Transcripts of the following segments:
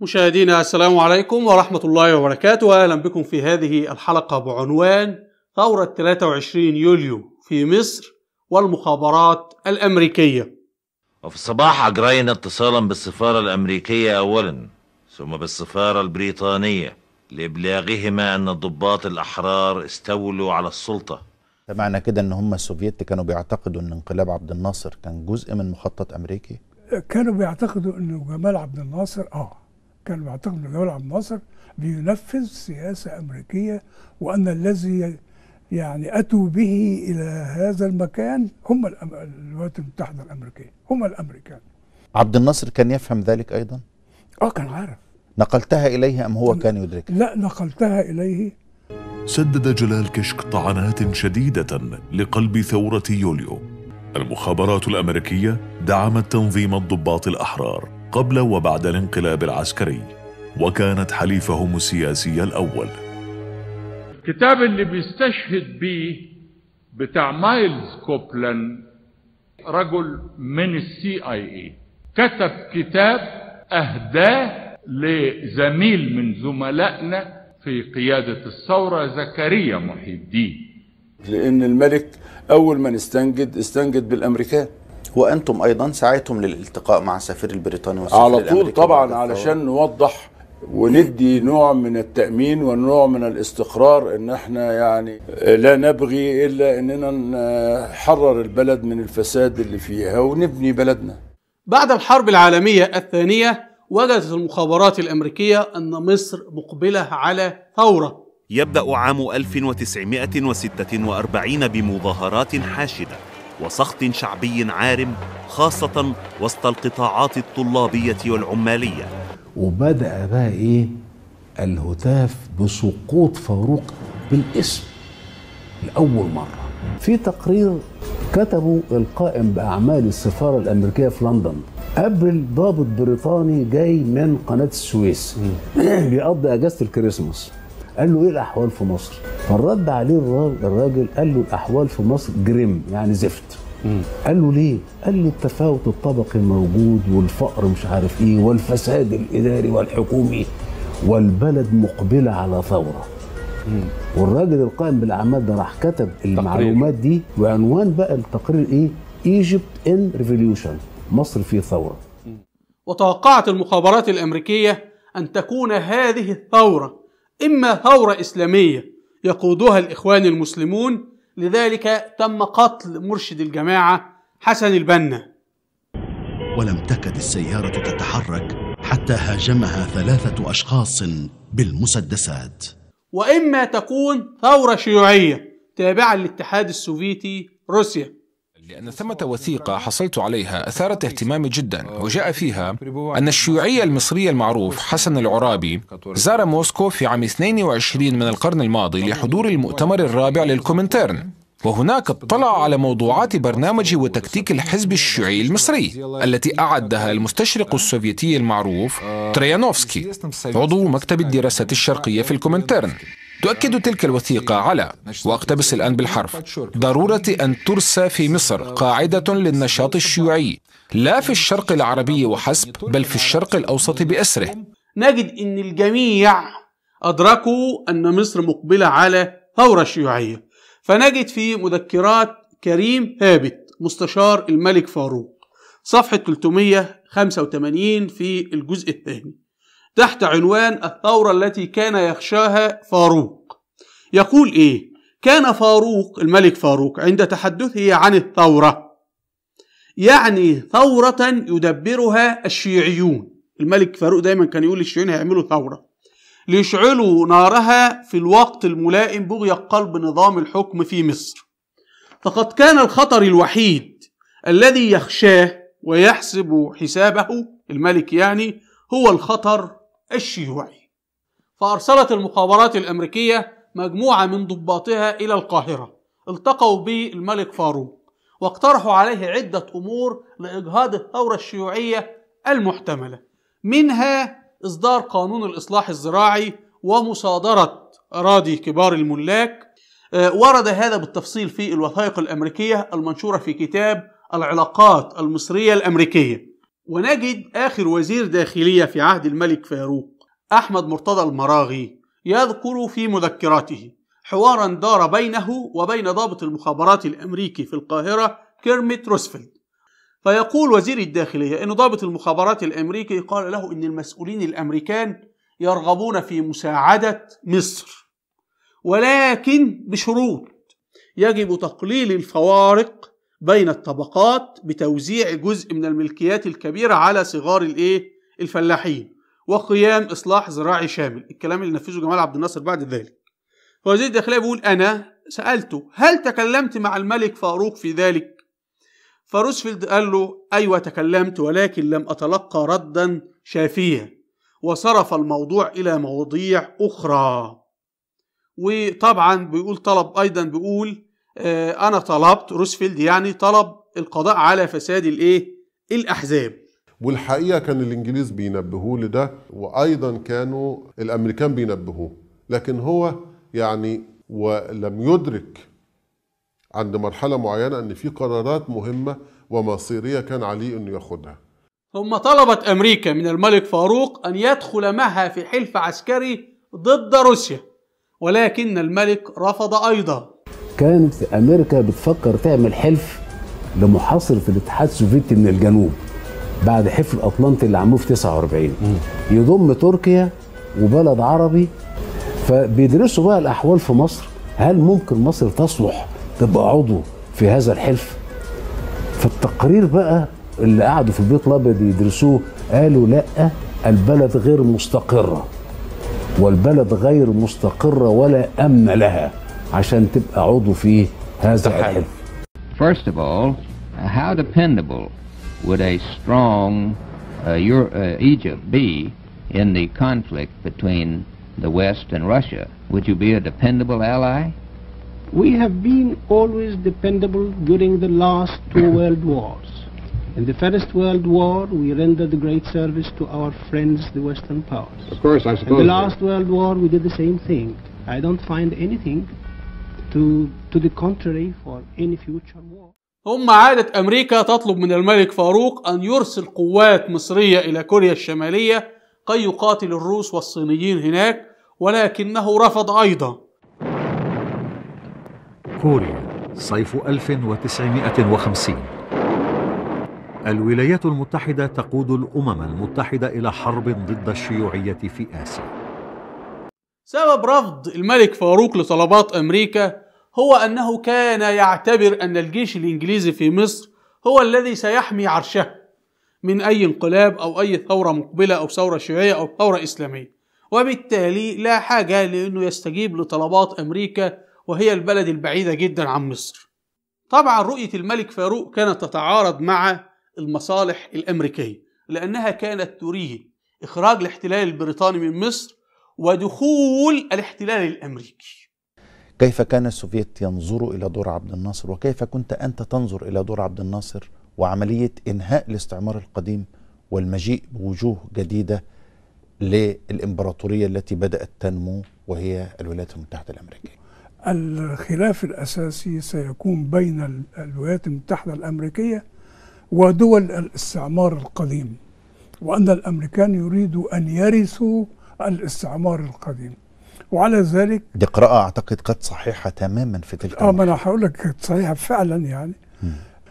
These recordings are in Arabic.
مشاهدينا السلام عليكم ورحمة الله وبركاته أهلا بكم في هذه الحلقة بعنوان ثورة 23 يوليو في مصر والمخابرات الأمريكية وفي الصباح أجرينا اتصالا بالسفارة الأمريكية أولا ثم بالسفارة البريطانية لإبلاغهما أن الضباط الأحرار استولوا على السلطة ده معنى كده ان هم السوفيت كانوا بيعتقدوا ان انقلاب عبد الناصر كان جزء من مخطط امريكي كانوا بيعتقدوا انه جمال عبد الناصر اه كان بيعتقد ان دول عبد الناصر بينفذ سياسه امريكيه وان الذي يعني اتوا به الى هذا المكان هم الولايات المتحده الامريكيه هم الامريكان عبد الناصر كان يفهم ذلك ايضا اه كان عارف نقلتها اليه ام هو كان يدركها لا نقلتها اليه سدد جلال كشك طعنات شديده لقلب ثوره يوليو المخابرات الامريكيه دعمت تنظيم الضباط الاحرار قبل وبعد الانقلاب العسكري وكانت حليفهم السياسي الأول الكتاب اللي بيستشهد بيه بتاع مايلز كوبلان رجل من السي اي اي كتب كتاب اهداه لزميل من زملائنا في قيادة الثورة زكريا محي الدين لأن الملك أول من استنجد استنجد بالأمريكان وانتم ايضا سعيتم للالتقاء مع السفير البريطاني والسفير على طول طبعا علشان نوضح وندي نوع من التأمين ونوع من الاستقرار ان احنا يعني لا نبغي الا اننا نحرر البلد من الفساد اللي فيها ونبني بلدنا. بعد الحرب العالمية الثانية وجدت المخابرات الأمريكية أن مصر مقبلة على ثورة. يبدأ عام 1946 بمظاهرات حاشدة وسخط شعبي عارم خاصة وسط القطاعات الطلابية والعمالية وبدأ بقى إيه الهتاف بسقوط فاروق بالاسم لأول مرة في تقرير كتبه القائم بأعمال السفارة الأمريكية في لندن قبل ضابط بريطاني جاي من قناة السويس بيقضي أجازة الكريسماس قال له ايه الاحوال في مصر فالرد عليه الراجل قال له الاحوال في مصر جريم يعني زفت قال له ليه؟ قال له التفاوت الطبقي الموجود والفقر مش عارف ايه والفساد الاداري والحكومي والبلد مقبله على ثوره. والراجل القائم بالاعمال ده راح كتب المعلومات دي وعنوان بقى التقرير ايه؟ ايجيبت ان ريفوليوشن مصر في ثوره. وتوقعت المخابرات الامريكيه ان تكون هذه الثوره إما ثورة إسلامية يقودها الإخوان المسلمون لذلك تم قتل مرشد الجماعة حسن البنا ولم تكد السيارة تتحرك حتى هاجمها ثلاثة أشخاص بالمسدسات وإما تكون ثورة شيوعية تابعة للاتحاد السوفيتي روسيا لأن ثمة وثيقة حصلت عليها أثارت اهتمامي جدا وجاء فيها أن الشيوعي المصري المعروف حسن العرابي زار موسكو في عام 22 من القرن الماضي لحضور المؤتمر الرابع للكومنترن وهناك اطلع على موضوعات برنامج وتكتيك الحزب الشيوعي المصري التي أعدها المستشرق السوفيتي المعروف تريانوفسكي عضو مكتب الدراسات الشرقية في الكومنترن تؤكد تلك الوثيقة على واقتبس الآن بالحرف ضرورة أن ترسى في مصر قاعدة للنشاط الشيوعي لا في الشرق العربي وحسب بل في الشرق الأوسط بأسره نجد أن الجميع أدركوا أن مصر مقبلة على ثورة شيوعية فنجد في مذكرات كريم ثابت مستشار الملك فاروق صفحة 385 في الجزء الثاني تحت عنوان الثورة التي كان يخشاها فاروق يقول إيه؟ كان فاروق الملك فاروق عند تحدثه عن الثورة يعني ثورة يدبرها الشيعيون الملك فاروق دايما كان يقول للشيعيين هيعملوا ثورة ليشعلوا نارها في الوقت الملائم بغي قلب نظام الحكم في مصر فقد كان الخطر الوحيد الذي يخشاه ويحسب حسابه الملك يعني هو الخطر الشيوعي فأرسلت المخابرات الأمريكية مجموعة من ضباطها إلى القاهرة التقوا بالملك فاروق واقترحوا عليه عدة أمور لإجهاض الثورة الشيوعية المحتملة منها إصدار قانون الإصلاح الزراعي ومصادرة أراضي كبار الملاك آه، ورد هذا بالتفصيل في الوثائق الأمريكية المنشورة في كتاب العلاقات المصرية الأمريكية ونجد آخر وزير داخلية في عهد الملك فاروق أحمد مرتضى المراغي يذكر في مذكراته حوارا دار بينه وبين ضابط المخابرات الأمريكي في القاهرة كيرميت روسفلد فيقول وزير الداخلية أن ضابط المخابرات الأمريكي قال له أن المسؤولين الأمريكان يرغبون في مساعدة مصر ولكن بشروط يجب تقليل الفوارق بين الطبقات بتوزيع جزء من الملكيات الكبيرة على صغار الإيه؟ الفلاحين وقيام إصلاح زراعي شامل الكلام اللي نفذه جمال عبد الناصر بعد ذلك فوزير الداخلية بيقول أنا سألته هل تكلمت مع الملك فاروق في ذلك؟ فروسفلد قال له أيوة تكلمت ولكن لم أتلقى ردا شافيا وصرف الموضوع إلى مواضيع أخرى وطبعا بيقول طلب أيضا بيقول آه، انا طلبت روزفلد يعني طلب القضاء على فساد الايه الاحزاب والحقيقه كان الانجليز بينبهوه لده وايضا كانوا الامريكان بينبهوه لكن هو يعني ولم يدرك عند مرحله معينه ان في قرارات مهمه ومصيريه كان عليه انه ياخدها ثم طلبت امريكا من الملك فاروق ان يدخل معها في حلف عسكري ضد روسيا ولكن الملك رفض ايضا كانت امريكا بتفكر تعمل حلف لمحاصره الاتحاد السوفيتي من الجنوب بعد حلف الاطلنطي اللي عملوه في 49 يضم تركيا وبلد عربي فبيدرسوا بقى الاحوال في مصر هل ممكن مصر تصلح تبقى عضو في هذا الحلف فالتقرير بقى اللي قعدوا في البيت الابيض يدرسوه قالوا لا البلد غير مستقره والبلد غير مستقره ولا امن لها عشان تبقى عضو في هذا الحزب First of all, how dependable would a strong uh, uh, Egypt be in the conflict between the West and Russia? Would you be a dependable ally? We have been always dependable during the last two world wars. In the First World War, we rendered great service to our friends, the Western powers. Of course, I suppose. In the last World War, we did the same thing. I don't find anything to, to the contrary for any future war. ثم عادت أمريكا تطلب من الملك فاروق أن يرسل قوات مصرية إلى كوريا الشمالية كي يقاتل الروس والصينيين هناك ولكنه رفض أيضا كوريا صيف 1950 الولايات المتحدة تقود الأمم المتحدة إلى حرب ضد الشيوعية في آسيا سبب رفض الملك فاروق لطلبات أمريكا هو أنه كان يعتبر أن الجيش الإنجليزي في مصر هو الذي سيحمي عرشه من أي انقلاب أو أي ثورة مقبلة أو ثورة شيوعية أو ثورة إسلامية وبالتالي لا حاجة لأنه يستجيب لطلبات أمريكا وهي البلد البعيدة جدا عن مصر طبعا رؤية الملك فاروق كانت تتعارض مع المصالح الأمريكية لأنها كانت تريه إخراج الاحتلال البريطاني من مصر ودخول الاحتلال الامريكي. كيف كان السوفيت ينظر الى دور عبد الناصر وكيف كنت انت تنظر الى دور عبد الناصر وعمليه انهاء الاستعمار القديم والمجيء بوجوه جديده للامبراطوريه التي بدات تنمو وهي الولايات المتحده الامريكيه. الخلاف الاساسي سيكون بين الولايات المتحده الامريكيه ودول الاستعمار القديم وان الامريكان يريدوا ان يرثوا الاستعمار القديم وعلى ذلك دي قراءة أعتقد قد صحيحة تماما في تلك اه ما أنا هقول لك صحيحة فعلا يعني م.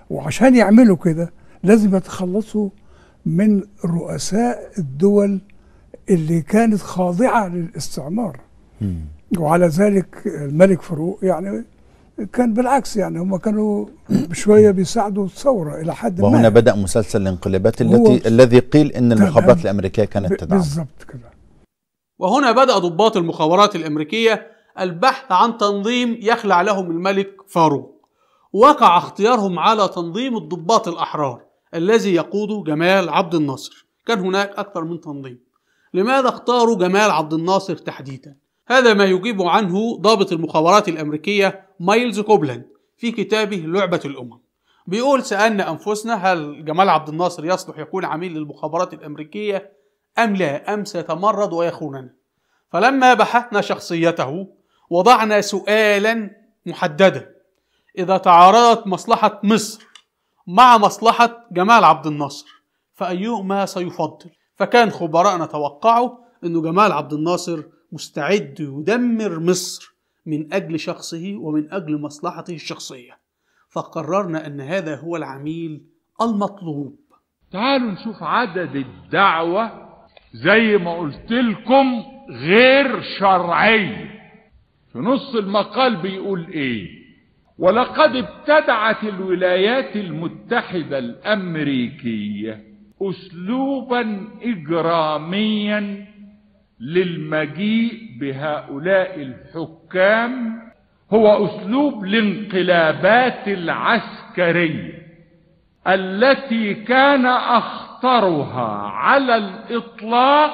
وعشان يعملوا كده لازم يتخلصوا من رؤساء الدول اللي كانت خاضعة للاستعمار م. وعلى ذلك الملك فاروق يعني كان بالعكس يعني هم كانوا شويه بيساعدوا الثوره الى حد ما وهنا بدا مسلسل الانقلابات التي الذي قيل ان المخابرات الامريكيه كانت تدعمه بالظبط كده وهنا بدأ ضباط المخابرات الأمريكية البحث عن تنظيم يخلع لهم الملك فاروق وقع اختيارهم على تنظيم الضباط الأحرار الذي يقوده جمال عبد الناصر كان هناك أكثر من تنظيم لماذا اختاروا جمال عبد الناصر تحديدا؟ هذا ما يجيب عنه ضابط المخابرات الأمريكية مايلز كوبلاند في كتابه لعبة الأمم بيقول سألنا أنفسنا هل جمال عبد الناصر يصلح يكون عميل للمخابرات الأمريكية أم لا أم سيتمرد ويخوننا فلما بحثنا شخصيته وضعنا سؤالا محددا إذا تعارضت مصلحة مصر مع مصلحة جمال عبد الناصر فأيهما سيفضل فكان خبراءنا توقعوا أنه جمال عبد الناصر مستعد يدمر مصر من أجل شخصه ومن أجل مصلحته الشخصية فقررنا أن هذا هو العميل المطلوب تعالوا نشوف عدد الدعوة زي ما قلت لكم غير شرعي في نص المقال بيقول ايه ولقد ابتدعت الولايات المتحدة الامريكية اسلوبا اجراميا للمجيء بهؤلاء الحكام هو اسلوب الانقلابات العسكرية التي كان اخ أخطرها على الإطلاق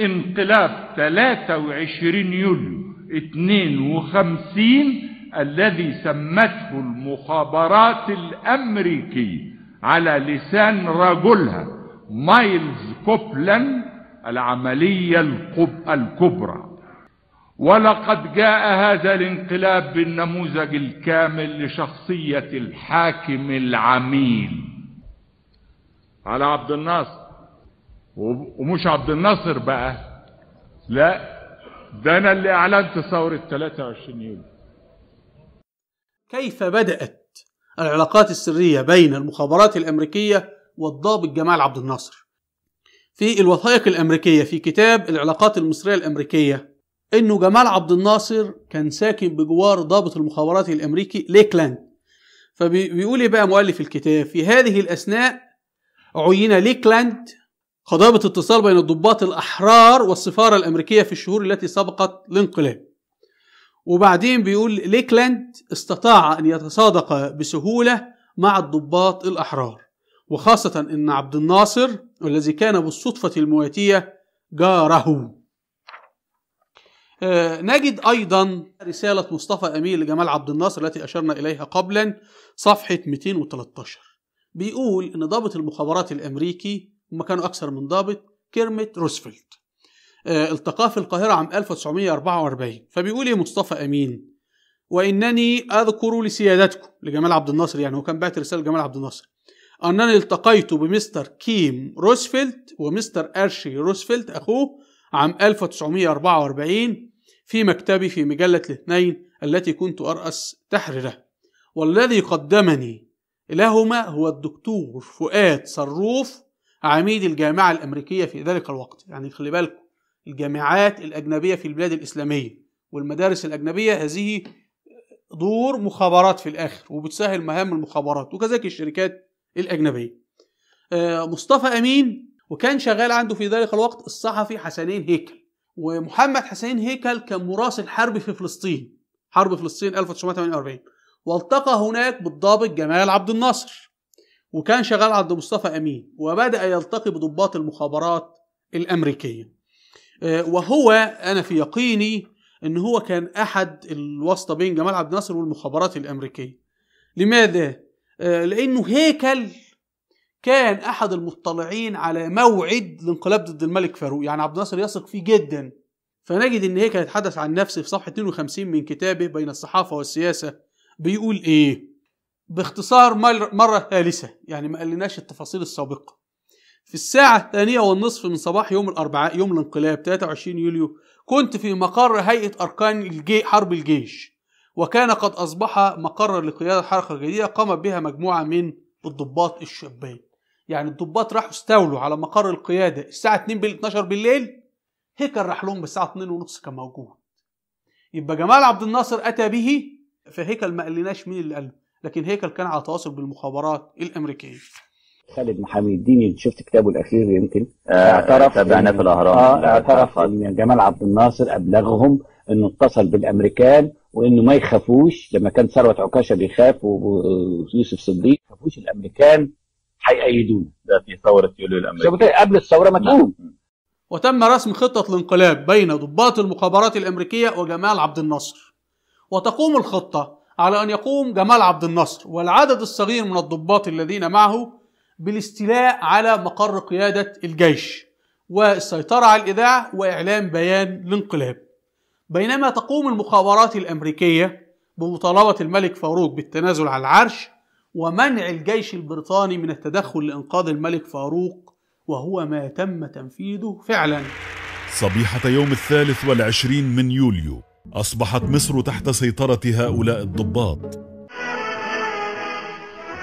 انقلاب 23 يوليو 52 الذي سمته المخابرات الأمريكية على لسان رجلها مايلز كوبلان العملية الكبرى ولقد جاء هذا الانقلاب بالنموذج الكامل لشخصية الحاكم العميل على عبد الناصر ومش عبد الناصر بقى لا ده انا اللي اعلنت ثورة 23 يوليو كيف بدأت العلاقات السرية بين المخابرات الأمريكية والضابط جمال عبد الناصر في الوثائق الأمريكية في كتاب العلاقات المصرية الأمريكية إنه جمال عبد الناصر كان ساكن بجوار ضابط المخابرات الأمريكي ليكلاند فبيقول إيه بقى مؤلف الكتاب في هذه الأثناء عين ليكلاند خضابة اتصال بين الضباط الأحرار والسفارة الأمريكية في الشهور التي سبقت الانقلاب وبعدين بيقول ليكلاند استطاع أن يتصادق بسهولة مع الضباط الأحرار وخاصة أن عبد الناصر والذي كان بالصدفة المواتية جاره آه، نجد أيضا رسالة مصطفى أمين لجمال عبد الناصر التي أشرنا إليها قبلا صفحة 213 بيقول ان ضابط المخابرات الامريكي هم كانوا اكثر من ضابط كيرميت روزفلت آه، التقاه في القاهرة عام 1944 فبيقول ايه مصطفى امين وانني اذكر لسيادتكم لجمال عبد الناصر يعني هو كان بعت رسالة لجمال عبد الناصر انني التقيت بمستر كيم روزفلت ومستر ارشي روزفلت اخوه عام 1944 في مكتبي في مجلة الاثنين التي كنت أرأس تحريرها والذي قدمني كلاهما هو الدكتور فؤاد صروف عميد الجامعة الأمريكية في ذلك الوقت يعني خلي بالكم الجامعات الأجنبية في البلاد الإسلامية والمدارس الأجنبية هذه دور مخابرات في الآخر وبتسهل مهام المخابرات وكذلك الشركات الأجنبية آه، مصطفى أمين وكان شغال عنده في ذلك الوقت الصحفي حسنين هيكل ومحمد حسنين هيكل كان مراسل حرب في فلسطين حرب فلسطين 1948 والتقى هناك بالضابط جمال عبد الناصر وكان شغال عند مصطفى أمين وبدأ يلتقي بضباط المخابرات الأمريكية آه، وهو أنا في يقيني أن هو كان أحد الواسطة بين جمال عبد الناصر والمخابرات الأمريكية لماذا؟ آه، لأنه هيكل كان أحد المطلعين على موعد الانقلاب ضد الملك فاروق يعني عبد الناصر يثق فيه جدا فنجد أن هيكل يتحدث عن نفسه في صفحة 52 من كتابه بين الصحافة والسياسة بيقول ايه باختصار مرة ثالثة يعني ما قالناش التفاصيل السابقة في الساعة الثانية والنصف من صباح يوم الأربعاء يوم الانقلاب 23 يوليو كنت في مقر هيئة أركان الجي حرب الجيش وكان قد أصبح مقرا لقيادة الحركة الجديدة قامت بها مجموعة من الضباط الشبان يعني الضباط راحوا استولوا على مقر القيادة الساعة 2 بال 12 بالليل هيكل راح لهم بالساعة 2 ونص كان موجود يبقى جمال عبد الناصر أتى به فهيكل ما قالناش مين اللي قاله لكن هيكل كان على تواصل بالمخابرات الامريكيه خالد محامي الدين اللي شفت كتابه الاخير يمكن آه، اعترف تابعنا في الاهرام اه اعترف ان جمال عبد الناصر ابلغهم انه اتصل بالامريكان وانه ما يخافوش لما كان ثروت عكاشه بيخاف ويوسف صديق ما يخافوش الامريكان هيأيدونا ده في ثوره يوليو الامريكيه قبل الثوره ما نعم. تقوم وتم رسم خطه الانقلاب بين ضباط المخابرات الامريكيه وجمال عبد الناصر وتقوم الخطة على أن يقوم جمال عبد النصر والعدد الصغير من الضباط الذين معه بالاستيلاء على مقر قيادة الجيش والسيطرة على الإذاعة وإعلان بيان الانقلاب بينما تقوم المخابرات الأمريكية بمطالبة الملك فاروق بالتنازل على العرش ومنع الجيش البريطاني من التدخل لإنقاذ الملك فاروق وهو ما تم تنفيذه فعلا صبيحة يوم الثالث والعشرين من يوليو أصبحت مصر تحت سيطرة هؤلاء الضباط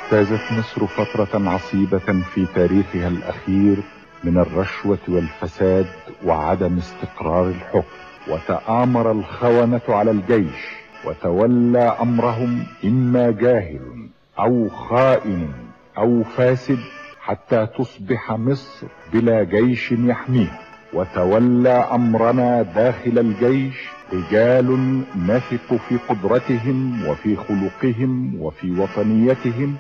اجتازت مصر فترة عصيبة في تاريخها الأخير من الرشوة والفساد وعدم استقرار الحكم وتآمر الخونة على الجيش وتولى أمرهم إما جاهل أو خائن أو فاسد حتى تصبح مصر بلا جيش يحميها وتولى أمرنا داخل الجيش رجال نثق في قدرتهم وفي خلقهم وفي وطنيتهم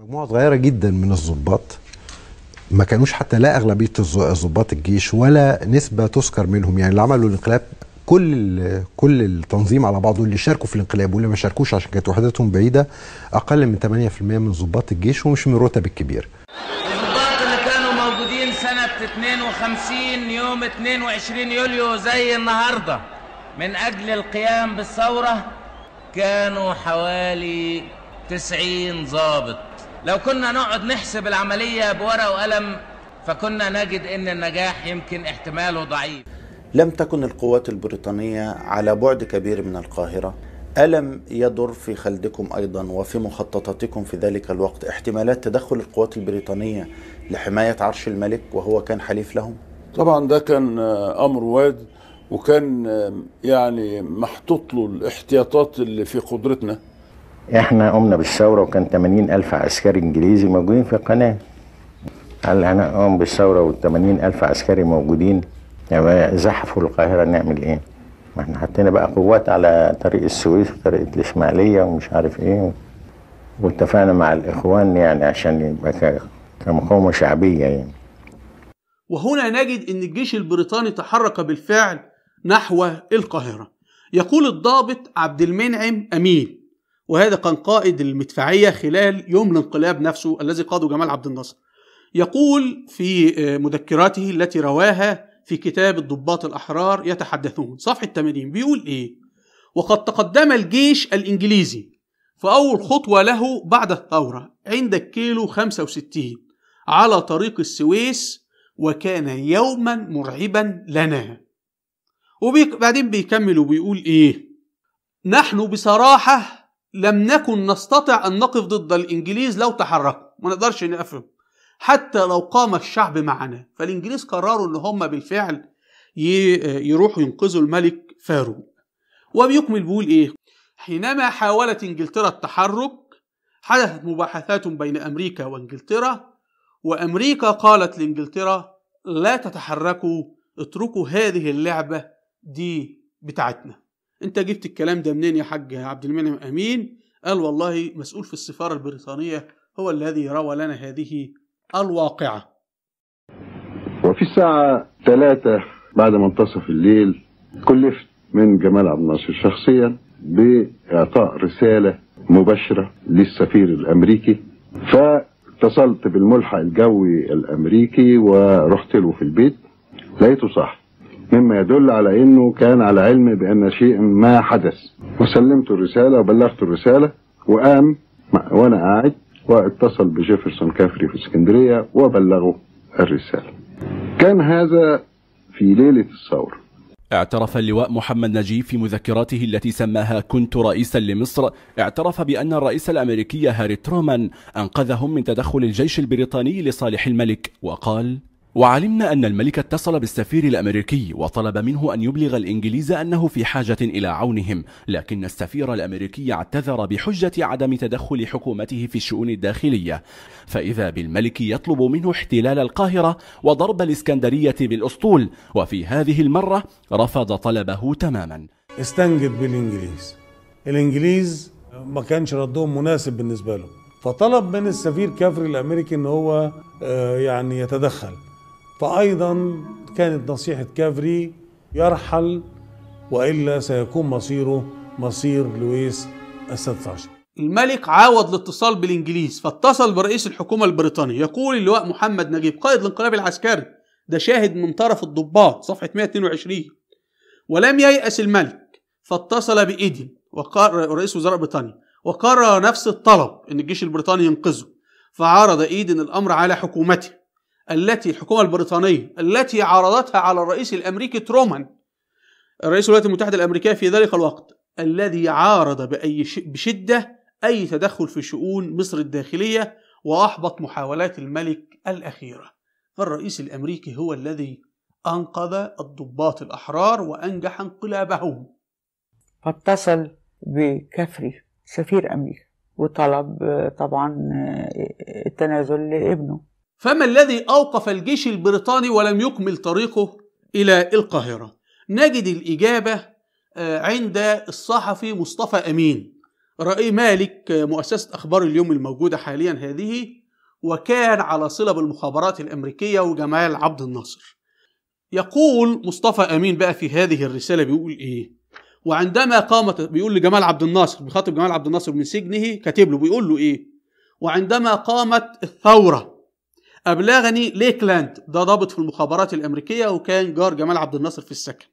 مجموعة صغيرة جدا من الضباط ما كانوش حتى لا أغلبية ضباط الجيش ولا نسبة تذكر منهم يعني اللي عملوا الانقلاب كل كل التنظيم على بعضه اللي شاركوا في الانقلاب واللي ما شاركوش عشان كانت وحداتهم بعيدة أقل من 8% من ضباط الجيش ومش من الرتب الكبير الضباط اللي كانوا موجودين سنة 52 يوم 22 يوليو زي النهارده من أجل القيام بالثورة كانوا حوالي تسعين ضابط لو كنا نقعد نحسب العملية بورقة وقلم فكنا نجد أن النجاح يمكن احتماله ضعيف لم تكن القوات البريطانية على بعد كبير من القاهرة ألم يدر في خلدكم أيضا وفي مخططاتكم في ذلك الوقت احتمالات تدخل القوات البريطانية لحماية عرش الملك وهو كان حليف لهم؟ طبعا ده كان آه، أمر واد وكان يعني محطوط له الاحتياطات اللي في قدرتنا احنا قمنا بالثوره وكان 80 الف عسكري انجليزي موجودين في القناه قال انا اقوم بالثوره وال 80 الف عسكري موجودين يعني زحفوا القاهره نعمل ايه ما احنا حطينا بقى قوات على طريق السويس وطريق الاسماعيليه ومش عارف ايه واتفقنا مع الاخوان يعني عشان يبقى كمقاومه شعبيه يعني وهنا نجد ان الجيش البريطاني تحرك بالفعل نحو القاهرة يقول الضابط عبد المنعم أمين وهذا كان قائد المدفعية خلال يوم الانقلاب نفسه الذي قاده جمال عبد الناصر يقول في آه، مذكراته التي رواها في كتاب الضباط الأحرار يتحدثون صفحة 80 بيقول إيه وقد تقدم الجيش الإنجليزي فأول خطوة له بعد الثورة عند الكيلو 65 على طريق السويس وكان يوما مرعبا لنا وبعدين بيكمل وبيقول ايه نحن بصراحة لم نكن نستطع أن نقف ضد الإنجليز لو تحركوا ما نقدرش نقفهم حتى لو قام الشعب معنا فالإنجليز قرروا أن هم بالفعل يروحوا ينقذوا الملك فاروق وبيكمل بيقول إيه حينما حاولت إنجلترا التحرك حدثت مباحثات بين أمريكا وإنجلترا وأمريكا قالت لإنجلترا لا تتحركوا اتركوا هذه اللعبة دي بتاعتنا انت جبت الكلام ده منين يا حاج عبد المنعم امين قال والله مسؤول في السفاره البريطانيه هو الذي روى لنا هذه الواقعه وفي الساعه 3 بعد منتصف الليل كلفت من جمال عبد الناصر شخصيا باعطاء رساله مباشره للسفير الامريكي فاتصلت بالملحق الجوي الامريكي ورحت له في البيت لقيته صاحي مما يدل على أنه كان على علم بأن شيء ما حدث وسلمت الرسالة وبلغت الرسالة وقام وأنا قاعد واتصل بجيفرسون كافري في اسكندرية وبلغه الرسالة كان هذا في ليلة الثورة اعترف اللواء محمد نجيب في مذكراته التي سماها كنت رئيسا لمصر اعترف بأن الرئيس الأمريكي هاري ترومان أنقذهم من تدخل الجيش البريطاني لصالح الملك وقال وعلمنا أن الملك اتصل بالسفير الأمريكي وطلب منه أن يبلغ الإنجليز أنه في حاجة إلى عونهم لكن السفير الأمريكي اعتذر بحجة عدم تدخل حكومته في الشؤون الداخلية فإذا بالملك يطلب منه احتلال القاهرة وضرب الإسكندرية بالأسطول وفي هذه المرة رفض طلبه تماما استنجد بالإنجليز الإنجليز ما كانش ردهم مناسب بالنسبة له فطلب من السفير كافري الأمريكي أن هو آه، يعني يتدخل فأيضا كانت نصيحة كافري يرحل وإلا سيكون مصيره مصير لويس السادس عشر الملك عاود الاتصال بالإنجليز فاتصل برئيس الحكومة البريطانية يقول اللواء محمد نجيب قائد الانقلاب العسكري ده شاهد من طرف الضباط صفحة 122 ولم ييأس الملك فاتصل بإيدن وقرر رئيس وزراء بريطانيا وقرر نفس الطلب ان الجيش البريطاني ينقذه فعرض ايدن الامر على حكومته التي الحكومة البريطانية التي عرضتها على الرئيس الأمريكي ترومان رئيس الولايات المتحدة الأمريكية في ذلك الوقت الذي عارض بأي بشدة أي تدخل في شؤون مصر الداخلية وأحبط محاولات الملك الأخيرة فالرئيس الأمريكي هو الذي أنقذ الضباط الأحرار وأنجح انقلابهم فاتصل بكفري سفير أمريكا وطلب آه، طبعا آه، التنازل لابنه فما الذي أوقف الجيش البريطاني ولم يكمل طريقه إلى القاهرة؟ نجد الإجابة آه، عند الصحفي مصطفى أمين رأي مالك آه، مؤسسة أخبار اليوم الموجودة حاليا هذه وكان على صلة بالمخابرات الأمريكية وجمال عبد الناصر يقول مصطفى أمين بقى في هذه الرسالة بيقول إيه وعندما قامت بيقول لجمال عبد الناصر بيخاطب جمال عبد الناصر من سجنه كاتب له بيقول له إيه وعندما قامت الثورة أبلغني ليكلاند ده ضابط في المخابرات الأمريكية وكان جار جمال عبد الناصر في السكن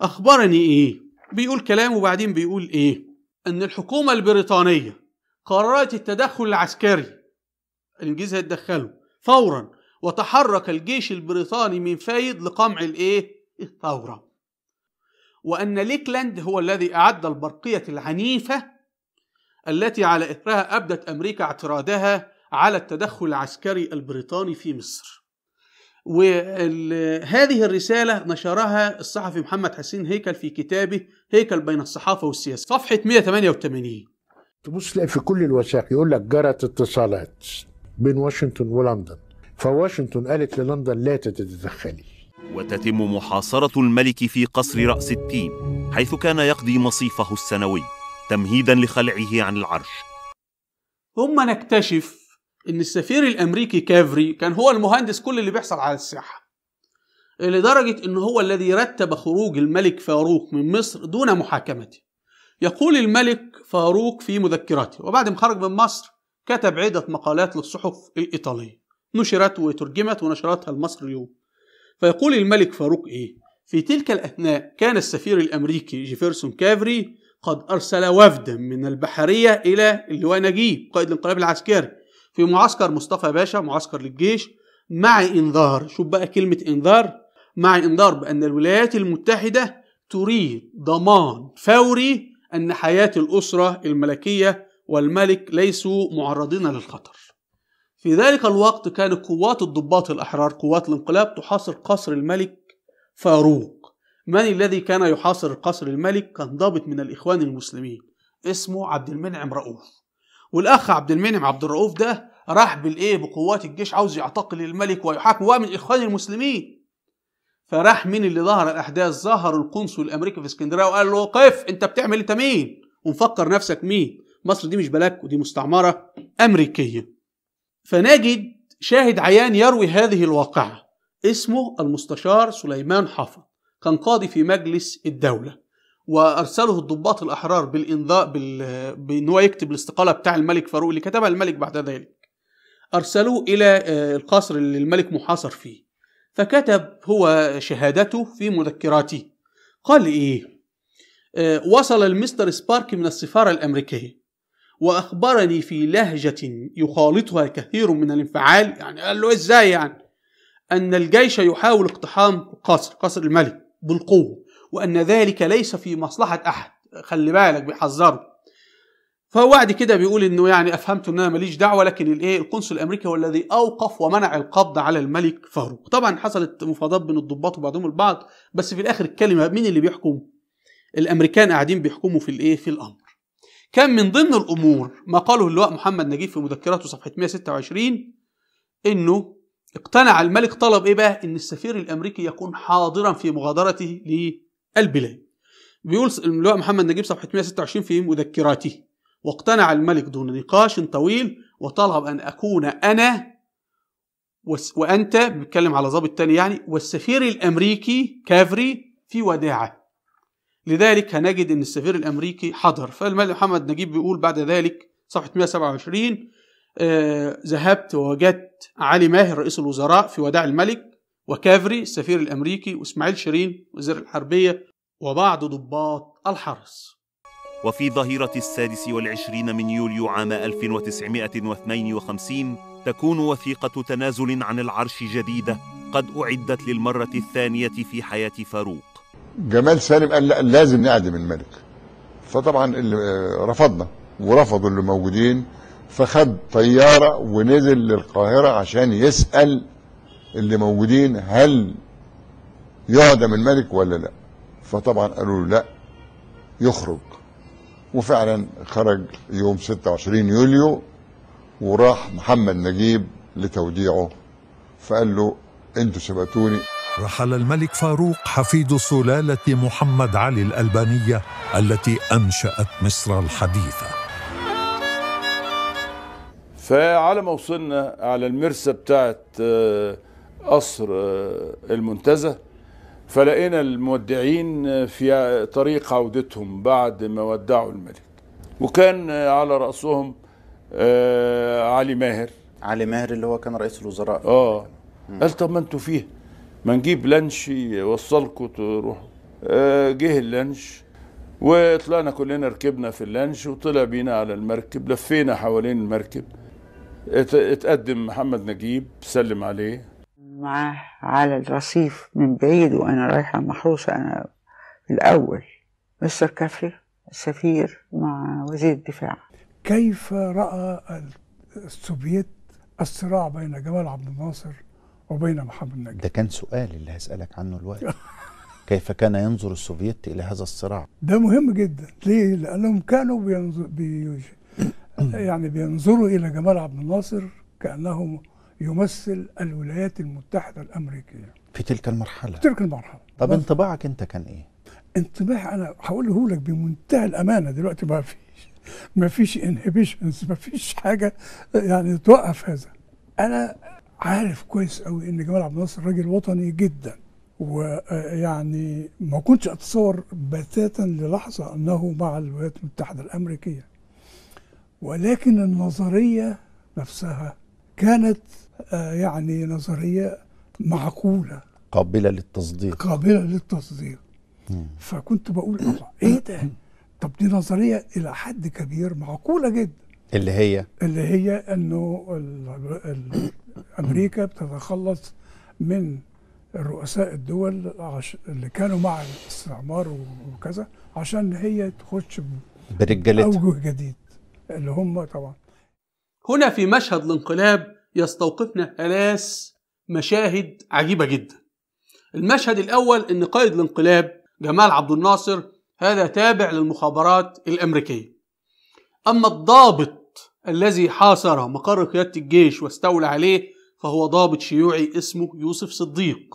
أخبرني إيه؟ بيقول كلام وبعدين بيقول إيه؟ إن الحكومة البريطانية قررت التدخل العسكري الإنجليز هيتدخلوا فورا وتحرك الجيش البريطاني من فايد لقمع الإيه؟ الثورة وأن ليكلاند هو الذي أعد البرقية العنيفة التي على إثرها أبدت أمريكا اعتراضها على التدخل العسكري البريطاني في مصر وهذه الرسالة نشرها الصحفي محمد حسين هيكل في كتابه هيكل بين الصحافة والسياسة صفحة 188 تبص تلاقي في كل الوثائق يقول لك جرت اتصالات بين واشنطن ولندن فواشنطن قالت للندن لا تتدخلي وتتم محاصرة الملك في قصر رأس التين حيث كان يقضي مصيفه السنوي تمهيدا لخلعه عن العرش ثم نكتشف ان السفير الامريكي كافري كان هو المهندس كل اللي بيحصل على الساحه لدرجه ان هو الذي رتب خروج الملك فاروق من مصر دون محاكمته يقول الملك فاروق في مذكراته وبعد ما خرج من مصر كتب عده مقالات للصحف الايطاليه نشرت وترجمت ونشرتها اليوم فيقول الملك فاروق ايه في تلك الاثناء كان السفير الامريكي جيفرسون كافري قد ارسل وفدا من البحريه الى اللواء نجيب قائد الانقلاب العسكري في معسكر مصطفى باشا معسكر للجيش مع انذار شوف بقى كلمه انذار مع انذار بان الولايات المتحده تريد ضمان فوري ان حياه الاسره الملكيه والملك ليسوا معرضين للخطر في ذلك الوقت كانت قوات الضباط الاحرار قوات الانقلاب تحاصر قصر الملك فاروق من الذي كان يحاصر قصر الملك كان ضابط من الاخوان المسلمين اسمه عبد المنعم رؤوف والاخ عبد المنعم عبد الرؤوف ده راح بالايه بقوات الجيش عاوز يعتقل الملك ويحاكم ومن اخوان المسلمين فراح مين اللي ظهر الاحداث ظهر القنصل الامريكي في اسكندريه وقال له قف انت بتعمل انت مين ومفكر نفسك مين مصر دي مش بلاك ودي مستعمره امريكيه فنجد شاهد عيان يروي هذه الواقعه اسمه المستشار سليمان حافظ كان قاضي في مجلس الدوله وارسله الضباط الاحرار بالانذار بان هو يكتب الاستقاله بتاع الملك فاروق اللي كتبها الملك بعد ذلك ارسلوه الى آه، القصر اللي الملك محاصر فيه فكتب هو شهادته في مذكراته قال ايه آه، وصل المستر سبارك من السفاره الامريكيه واخبرني في لهجه يخالطها كثير من الانفعال يعني قال له ازاي يعني ان الجيش يحاول اقتحام قصر قصر الملك بالقوه وأن ذلك ليس في مصلحة أحد خلي بالك بيحذره فهو بعد كده بيقول انه يعني افهمت ان انا ماليش دعوه لكن الايه القنصل الامريكي هو الذي اوقف ومنع القبض على الملك فاروق طبعا حصلت مفاضات بين الضباط وبعضهم البعض بس في الاخر الكلمه مين اللي بيحكم الامريكان قاعدين بيحكموا في الايه في الامر كان من ضمن الامور ما قاله اللواء محمد نجيب في مذكراته صفحه 126 انه اقتنع الملك طلب ايه بقى ان السفير الامريكي يكون حاضرا في مغادرته ليه البلاد بيقول اللواء محمد نجيب صفحة 126 في مذكراته واقتنع الملك دون نقاش طويل وطلب أن أكون أنا وأنت بيتكلم على ضابط تاني يعني والسفير الأمريكي كافري في وداعة لذلك هنجد أن السفير الأمريكي حضر فالملك محمد نجيب بيقول بعد ذلك صفحة 127 آه ذهبت ووجدت علي ماهر رئيس الوزراء في وداع الملك وكافري السفير الأمريكي وإسماعيل شيرين وزير الحربية وبعض ضباط الحرس وفي ظهيرة السادس والعشرين من يوليو عام 1952 تكون وثيقة تنازل عن العرش جديدة قد أعدت للمرة الثانية في حياة فاروق جمال سالم قال لا لازم نعدم الملك فطبعا اللي رفضنا ورفضوا اللي موجودين فخد طيارة ونزل للقاهرة عشان يسأل اللي موجودين هل يعدم الملك ولا لا فطبعا قالوا له لا يخرج وفعلا خرج يوم 26 يوليو وراح محمد نجيب لتوديعه فقال له انتوا سبقتوني رحل الملك فاروق حفيد سلالة محمد علي الألبانية التي أنشأت مصر الحديثة فعلى ما وصلنا على المرسى بتاعت آه، قصر آه، المنتزه فلقينا المودعين في طريق عودتهم بعد ما ودعوا الملك وكان على رأسهم آه، علي ماهر علي ماهر اللي هو كان رئيس الوزراء اه قال طب ما انتوا فيه ما نجيب لانش يوصلكم تروحوا آه، جه اللانش وطلعنا كلنا ركبنا في اللانش وطلع بينا على المركب لفينا حوالين المركب اتقدم محمد نجيب سلم عليه معاه على الرصيف من بعيد وأنا رايحة محروسة أنا الأول مستر كافري السفير مع وزير الدفاع كيف رأى السوفييت الصراع بين جمال عبد الناصر وبين محمد نجيب ده كان سؤال اللي هسألك عنه الوقت كيف كان ينظر السوفييت إلى هذا الصراع ده مهم جدا ليه لأنهم كانوا بينظر بي يعني بينظروا إلى جمال عبد الناصر كأنه يمثل الولايات المتحدة الأمريكية في تلك المرحلة في تلك المرحلة طب انطباعك أنت كان إيه؟ انطباع أنا هقوله لك بمنتهى الأمانة دلوقتي ما فيش ما فيش انهبيشنز ما فيش حاجة يعني توقف هذا أنا عارف كويس قوي إن جمال عبد الناصر راجل وطني جدا ويعني ما كنتش أتصور بتاتا للحظة أنه مع الولايات المتحدة الأمريكية ولكن النظرية نفسها كانت آه، يعني نظريه معقوله قابله للتصديق قابله للتصديق فكنت بقول ايه ده طب دي نظريه الى حد كبير معقوله جدا اللي هي اللي هي انه امريكا بتتخلص من رؤساء الدول اللي كانوا مع الاستعمار وكذا عشان هي تخش برجالتها اوجه جديد اللي هم طبعا هنا في مشهد الانقلاب يستوقفنا ثلاث مشاهد عجيبة جدا المشهد الأول أن قائد الانقلاب جمال عبد الناصر هذا تابع للمخابرات الأمريكية أما الضابط الذي حاصر مقر قيادة الجيش واستولى عليه فهو ضابط شيوعي اسمه يوسف صديق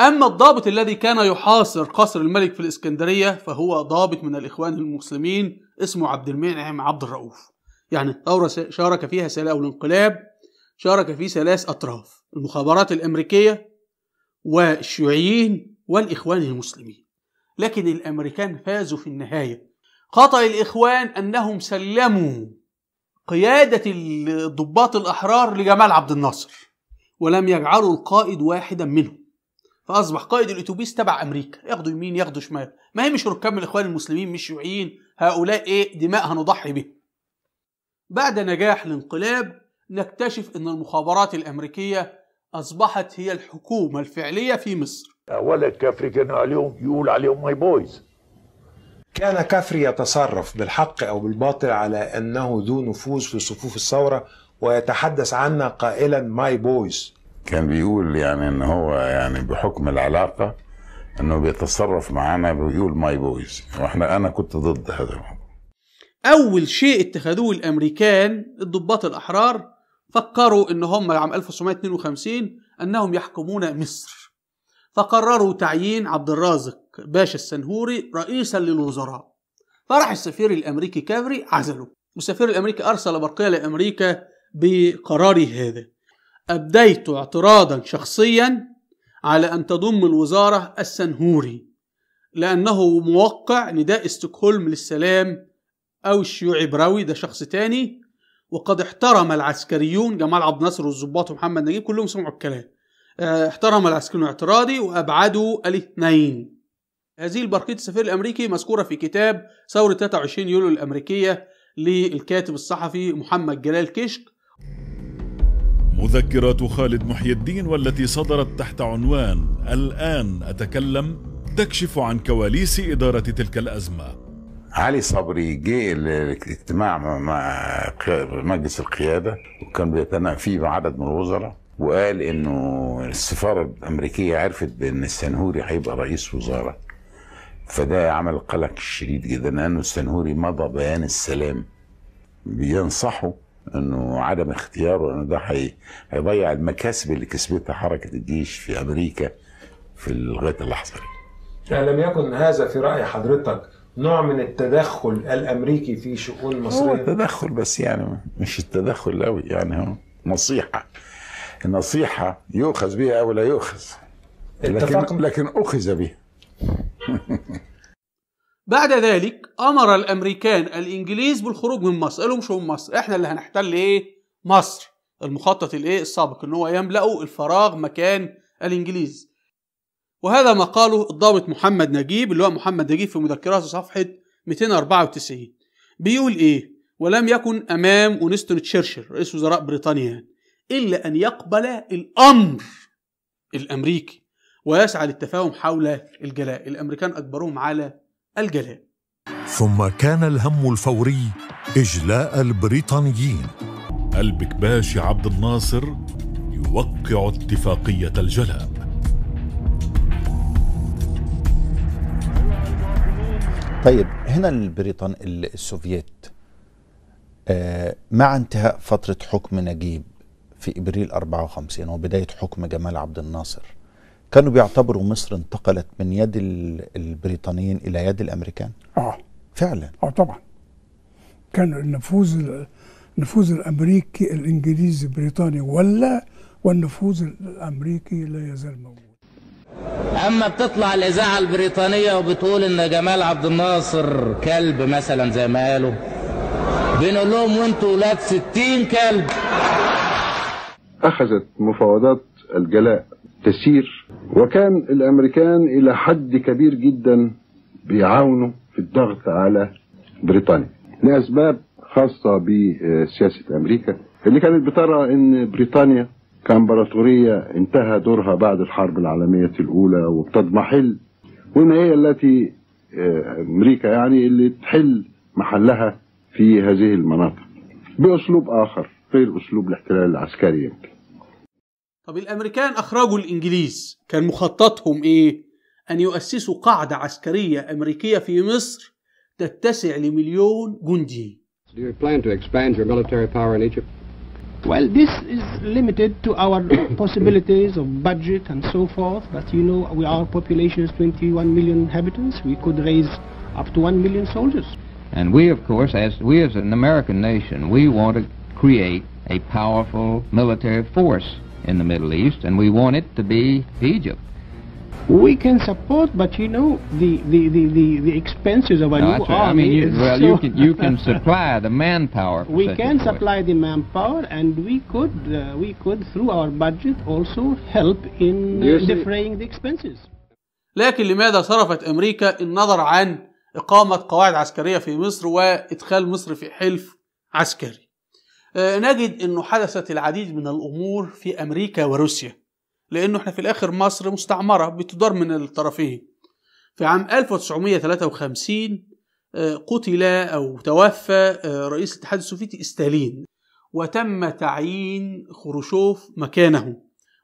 أما الضابط الذي كان يحاصر قصر الملك في الإسكندرية فهو ضابط من الإخوان المسلمين اسمه عبد المنعم عبد الرؤوف يعني الثورة شارك فيها سلاء الانقلاب شارك فيه ثلاث أطراف المخابرات الأمريكية والشيوعيين والإخوان المسلمين لكن الأمريكان فازوا في النهاية خطأ الإخوان أنهم سلموا قيادة الضباط الأحرار لجمال عبد الناصر ولم يجعلوا القائد واحدا منهم فأصبح قائد الأتوبيس تبع أمريكا ياخدوا يمين ياخدوا شمال ما هي مش ركام الإخوان المسلمين مش شيوعيين هؤلاء إيه دماء هنضحي به بعد نجاح الانقلاب نكتشف أن المخابرات الأمريكية أصبحت هي الحكومة الفعلية في مصر ولا كافري كان عليهم يقول عليهم ماي بويز كان كافري يتصرف بالحق أو بالباطل على أنه ذو نفوذ في صفوف الثورة ويتحدث عنا قائلا ماي بويز كان بيقول يعني ان هو يعني بحكم العلاقه انه بيتصرف معانا بيقول ماي بويز واحنا انا كنت ضد هذا الموضوع اول شيء اتخذوه الامريكان الضباط الاحرار فكروا ان هم عام 1952 انهم يحكمون مصر فقرروا تعيين عبد الرازق باشا السنهوري رئيسا للوزراء فراح السفير الامريكي كافري عزله والسفير الامريكي ارسل برقيه لامريكا بقراري هذا ابديت اعتراضا شخصيا على ان تضم الوزاره السنهوري لانه موقع نداء استوكهولم للسلام او الشيوعي براوي ده شخص تاني وقد احترم العسكريون جمال عبد الناصر والظباط ومحمد نجيب كلهم سمعوا الكلام آه، احترم العسكريون اعتراضي وابعدوا الاثنين هذه البرقية السفير الامريكي مذكورة في كتاب ثورة 23 يوليو الامريكية للكاتب الصحفي محمد جلال كشك مذكرة خالد محي الدين والتي صدرت تحت عنوان الآن أتكلم تكشف عن كواليس إدارة تلك الأزمة علي صبري جه الاجتماع مع مجلس القياده وكان بيتناقش فيه عدد من الوزراء وقال انه السفاره الامريكيه عرفت بان السنهوري هيبقى رئيس وزاره فده عمل قلق شديد جدا لانه السنهوري مضى بيان السلام بينصحوا انه عدم اختياره انه ده هيضيع المكاسب اللي كسبتها حركه الجيش في امريكا في لغايه اللحظه دي. لم يكن هذا في راي حضرتك نوع من التدخل الامريكي في شؤون مصريه هو تدخل بس يعني مش التدخل قوي يعني هو نصيحه النصيحه يؤخذ بها او لا يؤخذ لكن لكن اخذ بها بعد ذلك امر الامريكان الانجليز بالخروج من مصر قالوا مش هم مصر احنا اللي هنحتل ايه مصر المخطط الايه السابق ان هو يملأوا الفراغ مكان الانجليز وهذا ما قاله الضابط محمد نجيب اللي هو محمد نجيب في مذكراته صفحة 294 بيقول إيه؟ ولم يكن أمام ونستون تشرشل رئيس وزراء بريطانيا إلا أن يقبل الأمر الأمريكي ويسعى للتفاهم حول الجلاء الأمريكان أجبروهم على الجلاء ثم كان الهم الفوري إجلاء البريطانيين البكباشي عبد الناصر يوقع اتفاقية الجلاء طيب هنا البريطان السوفييت آه، مع انتهاء فترة حكم نجيب في إبريل 54 وبداية حكم جمال عبد الناصر كانوا بيعتبروا مصر انتقلت من يد البريطانيين إلى يد الأمريكان؟ آه فعلا آه طبعا كان النفوذ النفوذ الأمريكي الإنجليزي البريطاني ولا والنفوذ الأمريكي لا يزال موجود اما بتطلع الاذاعه البريطانيه وبتقول ان جمال عبد الناصر كلب مثلا زي ما قالوا بنقول لهم وانتوا ولاد 60 كلب اخذت مفاوضات الجلاء تسير وكان الامريكان الى حد كبير جدا بيعاونوا في الضغط على بريطانيا لاسباب خاصه بسياسه امريكا اللي كانت بترى ان بريطانيا كامبراطورية انتهى دورها بعد الحرب العالمية الأولى وبتضمحل وإن هي التي آه، أمريكا يعني اللي تحل محلها في هذه المناطق بأسلوب آخر غير أسلوب الاحتلال العسكري يمكن طب الأمريكان أخرجوا الإنجليز كان مخططهم إيه؟ أن يؤسسوا قاعدة عسكرية أمريكية في مصر تتسع لمليون جندي Do you plan to expand your military power in Egypt? Well, this is limited to our possibilities of budget and so forth, but you know, we, our population is 21 million inhabitants. We could raise up to 1 million soldiers. And we, of course, as we as an American nation, we want to create a powerful military force in the Middle East, and we want it to be Egypt. we can support, but you know the the the the, the expenses of a no, new right. army. I mean, you, well, so you can you can supply the manpower. We can supply the manpower, and we could uh, we could through our budget also help in uh, defraying the expenses. لكن لماذا صرفت أمريكا النظر عن إقامة قواعد عسكرية في مصر وإدخال مصر في حلف عسكري؟ نجد أنه حدثت العديد من الأمور في أمريكا وروسيا لأنه احنا في الآخر مصر مستعمرة بتدار من الطرفين في عام 1953 قتل أو توفى آه، رئيس الاتحاد السوفيتي ستالين وتم تعيين خروشوف مكانه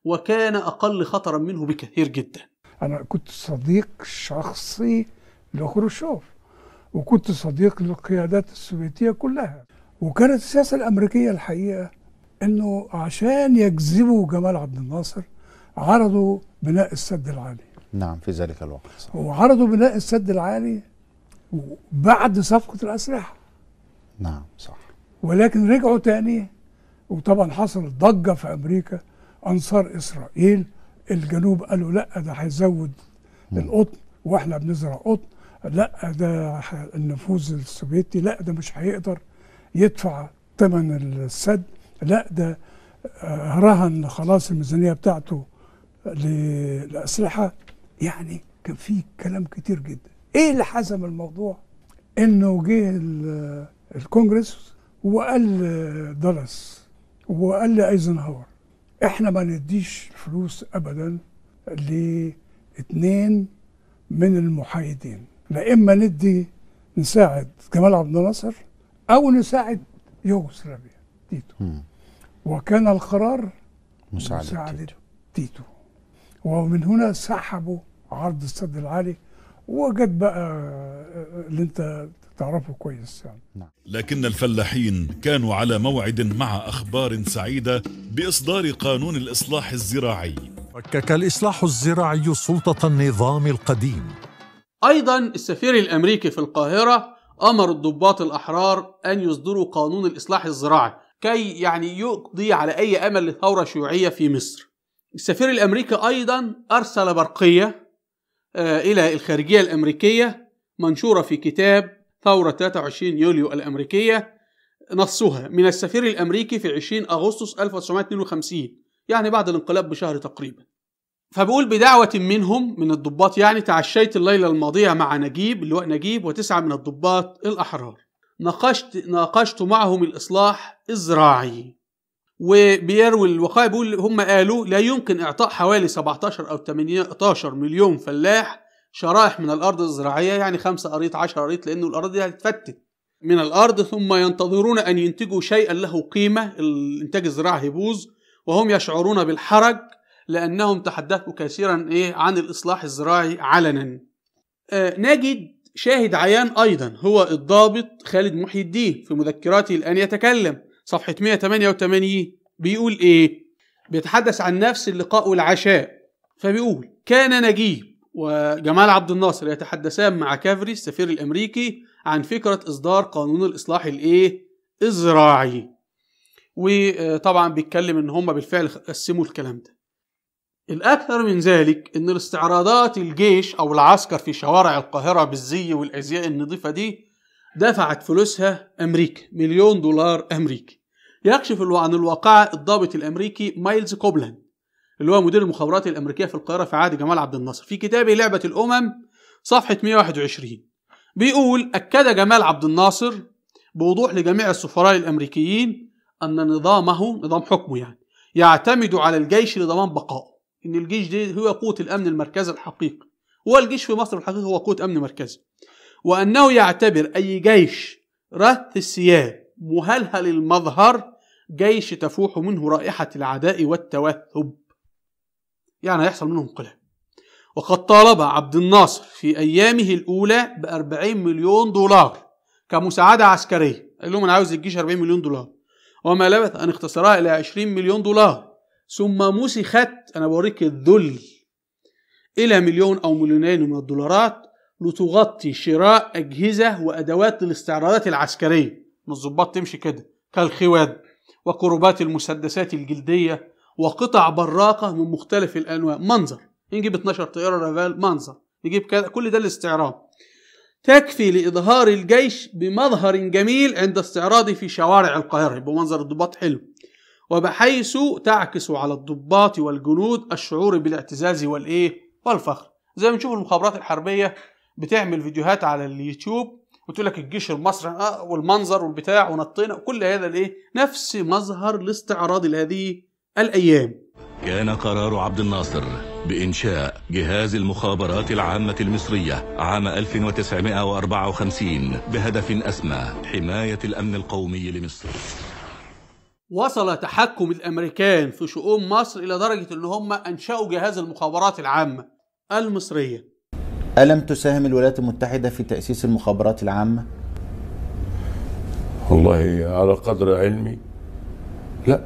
وكان أقل خطرا منه بكثير جدا أنا كنت صديق شخصي لخروشوف وكنت صديق للقيادات السوفيتية كلها وكانت السياسة الأمريكية الحقيقة أنه عشان يجذبوا جمال عبد الناصر عرضوا بناء السد العالي نعم في ذلك الوقت صح. وعرضوا بناء السد العالي بعد صفقة الأسلحة نعم صح ولكن رجعوا تاني وطبعا حصلت ضجة في أمريكا أنصار إسرائيل الجنوب قالوا لا ده هيزود القطن واحنا بنزرع قطن لا ده النفوذ السوفيتي لا ده مش هيقدر يدفع ثمن السد لا ده آه، رهن خلاص الميزانيه بتاعته للأسلحة يعني كان في كلام كتير جدا ايه اللي حزم الموضوع انه جه الكونجرس وقال دالاس وقال لايزنهاور احنا ما نديش فلوس ابدا لاثنين من المحايدين لا اما ندي نساعد جمال عبد الناصر او نساعد يوغوسلافيا تيتو وكان القرار مساعدة, مساعدة تيتو ومن هنا سحبوا عرض السد العالي وجد بقى آه، اللي انت تعرفه كويس يعني نعم. لكن الفلاحين كانوا على موعد مع أخبار سعيدة بإصدار قانون الإصلاح الزراعي فكك الإصلاح الزراعي سلطة النظام القديم أيضا السفير الأمريكي في القاهرة أمر الضباط الأحرار أن يصدروا قانون الإصلاح الزراعي كي يعني يقضي على أي أمل لثورة شيوعية في مصر السفير الأمريكي أيضا أرسل برقية آه، إلى الخارجية الأمريكية منشورة في كتاب ثورة 23 يوليو الأمريكية نصها من السفير الأمريكي في 20 أغسطس 1952 يعني بعد الانقلاب بشهر تقريبا فبقول بدعوة منهم من الضباط يعني تعشيت الليلة الماضية مع نجيب اللواء نجيب وتسعة من الضباط الأحرار ناقشت ناقشت معهم الإصلاح الزراعي وبيروي الوقائع بيقول هم قالوا لا يمكن إعطاء حوالي 17 أو 18 مليون فلاح شرائح من الأرض الزراعية يعني 5 قريط 10 قريط لأنه الأراضي دي هتتفتت من الأرض ثم ينتظرون أن ينتجوا شيئا له قيمة الإنتاج الزراعي هيبوظ وهم يشعرون بالحرج لأنهم تحدثوا كثيرا إيه عن الإصلاح الزراعي علنا آه نجد شاهد عيان أيضا هو الضابط خالد محي الدين في مذكراته الآن يتكلم صفحة 188 بيقول إيه؟ بيتحدث عن نفس اللقاء والعشاء فبيقول كان نجيب وجمال عبد الناصر يتحدثان مع كافري السفير الأمريكي عن فكرة إصدار قانون الإصلاح الإيه؟ الزراعي وطبعا بيتكلم إن هم بالفعل قسموا الكلام ده الأكثر من ذلك إن الاستعراضات الجيش أو العسكر في شوارع القاهرة بالزي والأزياء النظيفة دي دفعت فلوسها أمريكا مليون دولار أمريكي يكشف عن الواقعة الضابط الأمريكي مايلز كوبلاند اللي هو مدير المخابرات الأمريكية في القاهرة في عهد جمال عبد الناصر في كتابه لعبة الأمم صفحة 121 بيقول أكد جمال عبد الناصر بوضوح لجميع السفراء الأمريكيين أن نظامه نظام حكمه يعني يعتمد على الجيش لضمان بقائه إن الجيش ده هو قوة الأمن المركزي الحقيقي هو الجيش في مصر الحقيقي هو قوة أمن مركزي وأنه يعتبر أي جيش رث الثياب مهلهل المظهر جيش تفوح منه رائحة العداء والتوهب يعني هيحصل منهم انقلاب وقد طالب عبد الناصر في أيامه الأولى ب 40 مليون دولار كمساعدة عسكرية قال لهم أنا عاوز الجيش 40 مليون دولار وما لبث أن اختصرها إلى 20 مليون دولار ثم مسخت أنا بوريك الذل إلى مليون أو مليونين من الدولارات لتغطي شراء أجهزة وأدوات للاستعراضات العسكرية من الضباط تمشي كده كالخواد وكروبات المسدسات الجلدية وقطع براقة من مختلف الأنواع منظر نجيب 12 طيارة رافال منظر نجيب كذا كل ده الاستعراض تكفي لإظهار الجيش بمظهر جميل عند استعراضه في شوارع القاهرة يبقى منظر الضباط حلو وبحيث تعكس على الضباط والجنود الشعور بالاعتزاز والإيه والفخر زي ما نشوف المخابرات الحربية بتعمل فيديوهات على اليوتيوب قلت لك الجيش المصري اه والمنظر والبتاع ونطينا كل هذا الايه نفس مظهر الاستعراض لهذه الايام كان قرار عبد الناصر بإنشاء جهاز المخابرات العامة المصرية عام 1954 بهدف أسمى حماية الأمن القومي لمصر وصل تحكم الأمريكان في شؤون مصر إلى درجة أن هم أنشأوا جهاز المخابرات العامة المصرية ألم تساهم الولايات المتحدة في تأسيس المخابرات العامة؟ والله على قدر علمي لا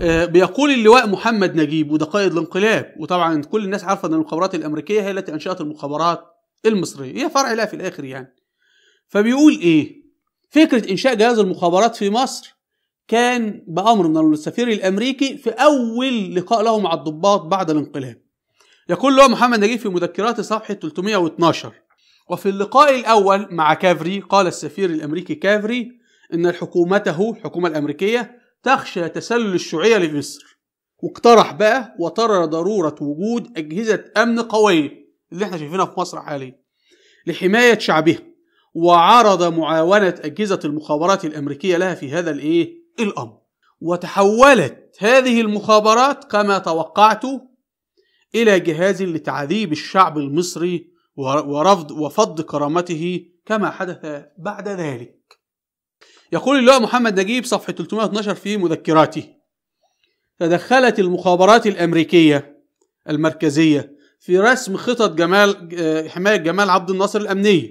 آه، بيقول اللواء محمد نجيب وده قائد الانقلاب وطبعا كل الناس عارفه ان المخابرات الامريكيه هي التي انشات المخابرات المصريه هي فرع لها في الاخر يعني فبيقول ايه فكره انشاء جهاز المخابرات في مصر كان بامر من السفير الامريكي في اول لقاء له مع الضباط بعد الانقلاب يقول له محمد نجيب في مذكراته صفحة 312 وفي اللقاء الأول مع كافري قال السفير الأمريكي كافري إن حكومته الحكومة الأمريكية تخشى تسلل الشيوعية لمصر واقترح بقى وترى ضرورة وجود أجهزة أمن قوية اللي احنا شايفينها في مصر حاليا لحماية شعبها وعرض معاونة أجهزة المخابرات الأمريكية لها في هذا الإيه؟ الأمر وتحولت هذه المخابرات كما توقعت إلى جهاز لتعذيب الشعب المصري ورفض وفض كرامته كما حدث بعد ذلك يقول اللواء محمد نجيب صفحة 312 في مذكراته تدخلت المخابرات الأمريكية المركزية في رسم خطط جمال حماية جمال عبد الناصر الأمنية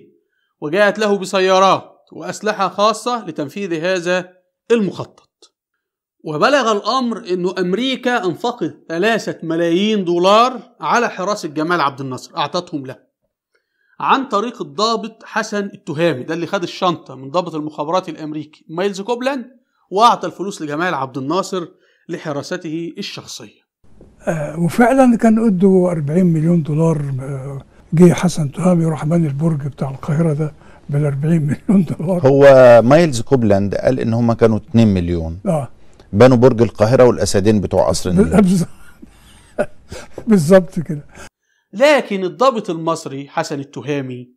وجاءت له بسيارات وأسلحة خاصة لتنفيذ هذا المخطط وبلغ الأمر أن أمريكا أنفقت ثلاثة ملايين دولار على حراسة جمال عبد الناصر أعطتهم له عن طريق الضابط حسن التهامي ده اللي خد الشنطة من ضابط المخابرات الأمريكي مايلز كوبلاند وأعطى الفلوس لجمال عبد الناصر لحراسته الشخصية آه، وفعلا كان قده 40 مليون دولار آه، جه حسن تهامي راح بني البرج بتاع القاهرة ده بال 40 مليون دولار هو مايلز كوبلاند قال ان هم كانوا 2 مليون اه بنوا برج القاهره والاسدين بتوع قصر النيل بالظبط كده لكن الضابط المصري حسن التهامي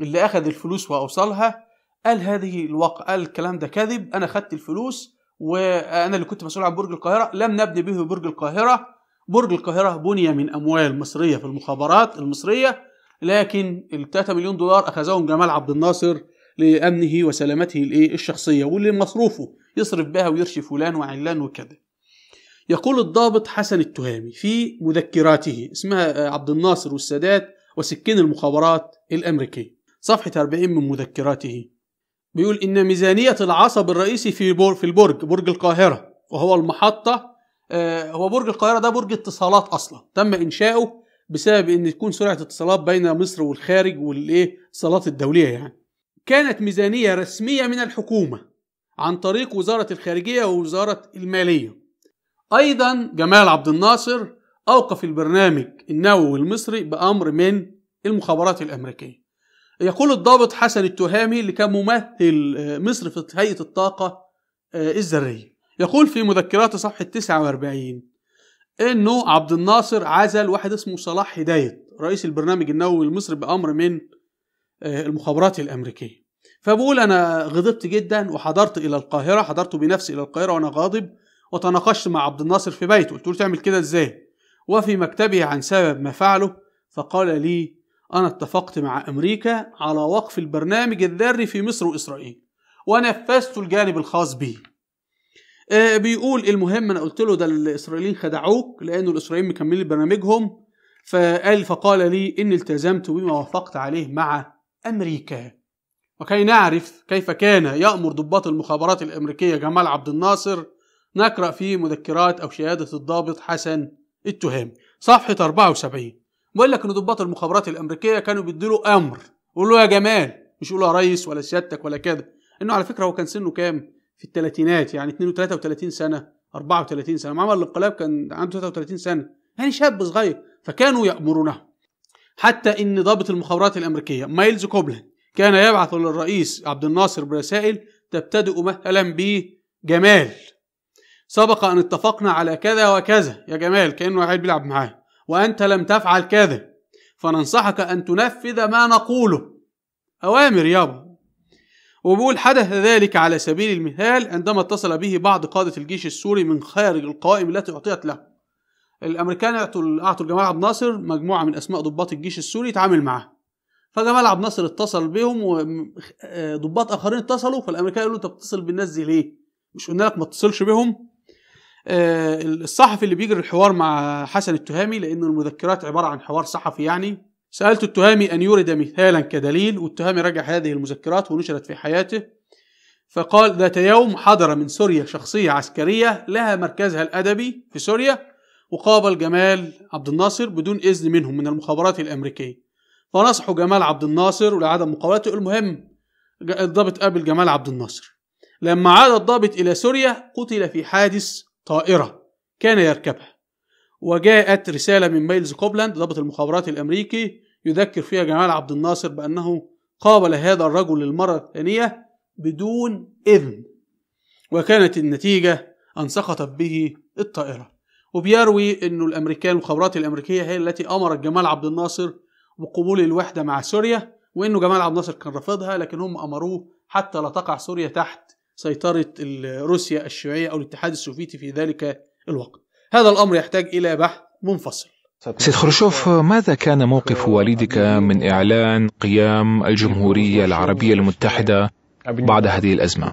اللي اخذ الفلوس واوصلها قال هذه الواقع قال الكلام ده كذب انا خدت الفلوس وانا اللي كنت مسؤول عن برج القاهره لم نبني به برج القاهره برج القاهره بني من اموال مصريه في المخابرات المصريه لكن ال 3 مليون دولار اخذهم جمال عبد الناصر لامنه وسلامته الايه الشخصيه ولمصروفه يصرف بها ويرشي فلان وعلان وكذا يقول الضابط حسن التهامي في مذكراته اسمها آه، عبد الناصر والسادات وسكين المخابرات الأمريكية صفحة 40 من مذكراته بيقول إن ميزانية العصب الرئيسي في في البرج برج القاهرة وهو المحطة آه، هو برج القاهرة ده برج اتصالات أصلا تم إنشاؤه بسبب إن تكون سرعة اتصالات بين مصر والخارج والإيه الدولية يعني كانت ميزانية رسمية من الحكومة عن طريق وزارة الخارجية ووزارة المالية أيضا جمال عبد الناصر أوقف البرنامج النووي المصري بأمر من المخابرات الأمريكية يقول الضابط حسن التهامي اللي كان ممثل آه، مصر في هيئة الطاقة آه، الذرية يقول في مذكراته صفحة 49 انه عبد الناصر عزل واحد اسمه صلاح هداية رئيس البرنامج النووي المصري بأمر من آه، المخابرات الأمريكية فبقول انا غضبت جدا وحضرت الى القاهره حضرت بنفسي الى القاهره وانا غاضب وتناقشت مع عبد الناصر في بيته قلت له تعمل كده ازاي وفي مكتبه عن سبب ما فعله فقال لي انا اتفقت مع امريكا على وقف البرنامج الذري في مصر واسرائيل ونفذت الجانب الخاص بي آه بيقول المهم انا قلت له ده الاسرائيليين خدعوك لانه الاسرائيليين مكملين برنامجهم فقال فقال لي اني التزمت بما وافقت عليه مع امريكا وكي نعرف كيف كان يأمر ضباط المخابرات الأمريكية جمال عبد الناصر نقرأ في مذكرات أو شهادة الضابط حسن التهامي صفحة 74 بيقول لك إن ضباط المخابرات الأمريكية كانوا بيديله أمر يقولوا له يا جمال مش يقولوا يا ريس ولا سيادتك ولا كده إنه على فكرة هو كان سنه كام؟ في الثلاثينات يعني 32 سنة 34 سنة مع عمل الانقلاب كان عنده 33 سنة يعني شاب صغير فكانوا يأمرونه حتى إن ضابط المخابرات الأمريكية مايلز كوبلاند كان يبعث للرئيس عبد الناصر برسائل تبتدئ مثلا بجمال سبق أن اتفقنا على كذا وكذا يا جمال كأنه قاعد بيلعب معاه وأنت لم تفعل كذا فننصحك أن تنفذ ما نقوله أوامر يابا وبيقول حدث ذلك على سبيل المثال عندما اتصل به بعض قادة الجيش السوري من خارج القوائم التي أعطيت له الأمريكان أعطوا الجماعة عبد الناصر مجموعة من أسماء ضباط الجيش السوري يتعامل معاها فجمال ملعب نصر اتصل بيهم وضباط آه، اخرين اتصلوا فالامريكان قالوا انت بتتصل بالناس دي ليه؟ مش قلنا لك ما تتصلش بيهم؟ آه، الصحفي اللي بيجري الحوار مع حسن التهامي لان المذكرات عباره عن حوار صحفي يعني سالت التهامي ان يورد مثالا كدليل والتهامي رجع هذه المذكرات ونشرت في حياته فقال ذات يوم حضر من سوريا شخصيه عسكريه لها مركزها الادبي في سوريا وقابل جمال عبد الناصر بدون اذن منهم من المخابرات الامريكيه فنصحوا جمال عبد الناصر ولعدم مقاولته المهم الضابط قابل جمال عبد الناصر لما عاد الضابط إلى سوريا قتل في حادث طائرة كان يركبها وجاءت رسالة من مايلز كوبلاند ضابط المخابرات الأمريكي يذكر فيها جمال عبد الناصر بأنه قابل هذا الرجل للمرة الثانية بدون إذن وكانت النتيجة أن سقطت به الطائرة وبيروي أنه الأمريكان المخابرات الأمريكية هي التي أمرت جمال عبد الناصر وقبول الوحده مع سوريا وانه جمال عبد الناصر كان رافضها لكن هم امروه حتى لا تقع سوريا تحت سيطره روسيا الشيوعيه او الاتحاد السوفيتي في ذلك الوقت. هذا الامر يحتاج الى بحث منفصل. سيد خروشوف ماذا كان موقف والدك من اعلان قيام الجمهوريه العربيه المتحده بعد هذه الازمه؟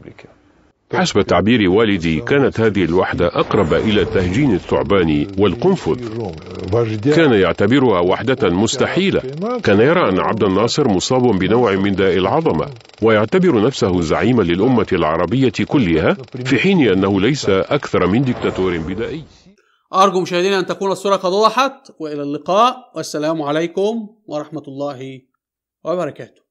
حسب تعبير والدي كانت هذه الوحدة أقرب إلى التهجين الثعباني والقنفذ كان يعتبرها وحدة مستحيلة كان يرى أن عبد الناصر مصاب بنوع من داء العظمة ويعتبر نفسه زعيما للأمة العربية كلها في حين أنه ليس أكثر من دكتاتور بدائي أرجو مشاهدينا أن تكون الصورة قد وضحت وإلى اللقاء والسلام عليكم ورحمة الله وبركاته